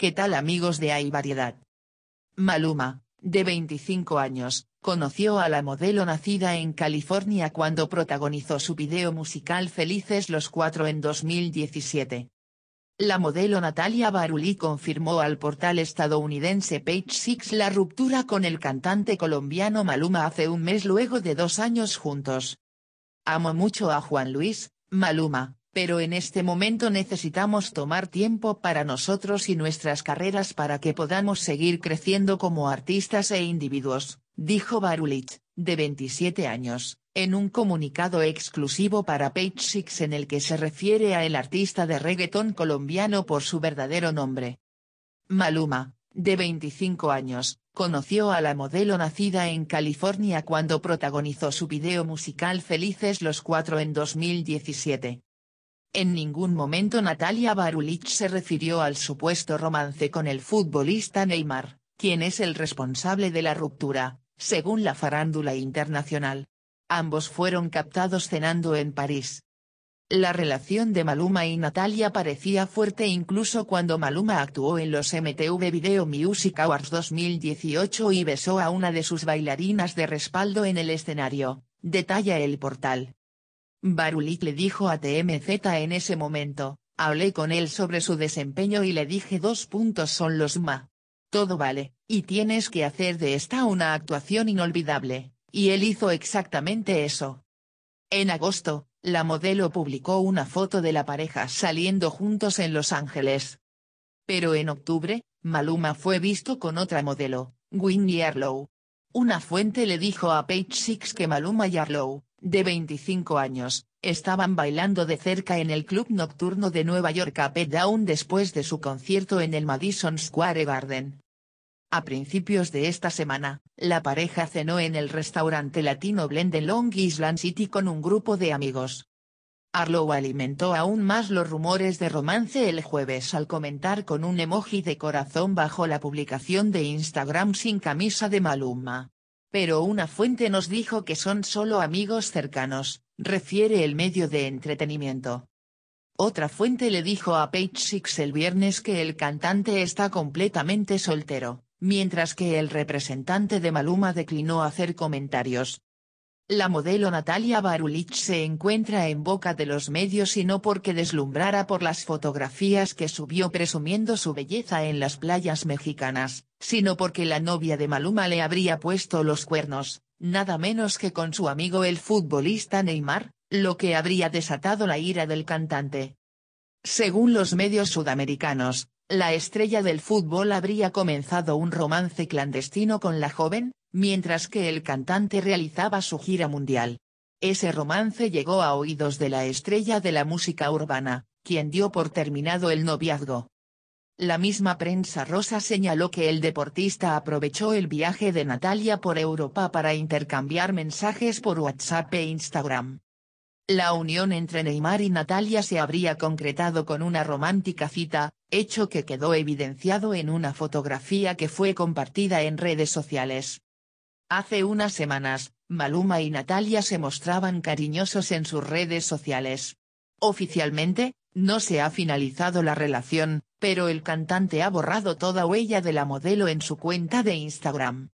¿Qué tal amigos de Hay Variedad? Maluma, de 25 años, conoció a la modelo nacida en California cuando protagonizó su video musical Felices los Cuatro en 2017. La modelo Natalia Barulí confirmó al portal estadounidense Page Six la ruptura con el cantante colombiano Maluma hace un mes luego de dos años juntos. Amo mucho a Juan Luis, Maluma, pero en este momento necesitamos tomar tiempo para nosotros y nuestras carreras para que podamos seguir creciendo como artistas e individuos, dijo Barulich, de 27 años, en un comunicado exclusivo para Page Six en el que se refiere a el artista de reggaetón colombiano por su verdadero nombre. Maluma, de 25 años, conoció a la modelo nacida en California cuando protagonizó su video musical Felices los Cuatro en 2017. En ningún momento Natalia Barulich se refirió al supuesto romance con el futbolista Neymar, quien es el responsable de la ruptura, según la farándula internacional. Ambos fueron captados cenando en París. La relación de Maluma y Natalia parecía fuerte incluso cuando Maluma actuó en los MTV Video Music Awards 2018 y besó a una de sus bailarinas de respaldo en el escenario, detalla el portal. Barulik le dijo a TMZ en ese momento, hablé con él sobre su desempeño y le dije dos puntos son los MA. Todo vale, y tienes que hacer de esta una actuación inolvidable, y él hizo exactamente eso. En agosto, la modelo publicó una foto de la pareja saliendo juntos en Los Ángeles. Pero en octubre, Maluma fue visto con otra modelo, Winnie Harlow. Una fuente le dijo a Page Six que Maluma y Arlow, de 25 años, estaban bailando de cerca en el club nocturno de Nueva York Down después de su concierto en el Madison Square Garden. A principios de esta semana, la pareja cenó en el restaurante latino Blend en Long Island City con un grupo de amigos. Arlo alimentó aún más los rumores de romance el jueves al comentar con un emoji de corazón bajo la publicación de Instagram sin camisa de Maluma pero una fuente nos dijo que son solo amigos cercanos, refiere el medio de entretenimiento. Otra fuente le dijo a Page Six el viernes que el cantante está completamente soltero, mientras que el representante de Maluma declinó hacer comentarios, la modelo Natalia Barulich se encuentra en boca de los medios y no porque deslumbrara por las fotografías que subió presumiendo su belleza en las playas mexicanas, sino porque la novia de Maluma le habría puesto los cuernos, nada menos que con su amigo el futbolista Neymar, lo que habría desatado la ira del cantante. Según los medios sudamericanos, la estrella del fútbol habría comenzado un romance clandestino con la joven, mientras que el cantante realizaba su gira mundial. Ese romance llegó a oídos de la estrella de la música urbana, quien dio por terminado el noviazgo. La misma prensa rosa señaló que el deportista aprovechó el viaje de Natalia por Europa para intercambiar mensajes por WhatsApp e Instagram. La unión entre Neymar y Natalia se habría concretado con una romántica cita, hecho que quedó evidenciado en una fotografía que fue compartida en redes sociales. Hace unas semanas, Maluma y Natalia se mostraban cariñosos en sus redes sociales. Oficialmente, no se ha finalizado la relación, pero el cantante ha borrado toda huella de la modelo en su cuenta de Instagram.